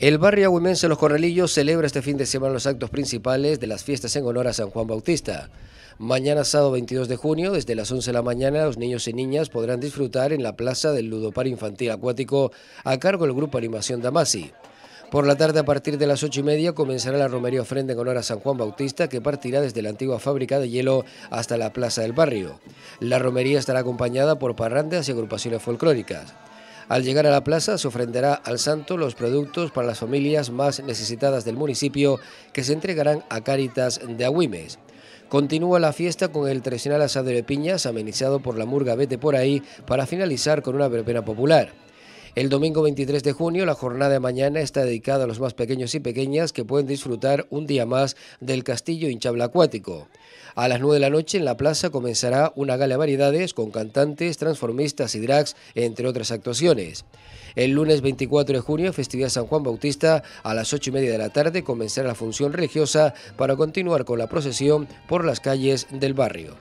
El barrio agüimense Los Corralillos celebra este fin de semana los actos principales de las fiestas en honor a San Juan Bautista. Mañana sábado 22 de junio, desde las 11 de la mañana, los niños y niñas podrán disfrutar en la plaza del Ludopar Infantil Acuático a cargo del Grupo Animación Damasi. Por la tarde, a partir de las 8 y media, comenzará la romería ofrenda en honor a San Juan Bautista, que partirá desde la antigua fábrica de hielo hasta la plaza del barrio. La romería estará acompañada por parrandas y agrupaciones folclóricas. Al llegar a la plaza se ofrecerá al santo los productos para las familias más necesitadas del municipio que se entregarán a Cáritas de Agüimes. Continúa la fiesta con el tradicional asado de piñas amenizado por la murga Vete por ahí para finalizar con una verbena popular. El domingo 23 de junio, la jornada de mañana está dedicada a los más pequeños y pequeñas que pueden disfrutar un día más del castillo hinchable acuático. A las 9 de la noche en la plaza comenzará una gala de variedades con cantantes, transformistas y drags, entre otras actuaciones. El lunes 24 de junio, festividad San Juan Bautista, a las 8 y media de la tarde comenzará la función religiosa para continuar con la procesión por las calles del barrio.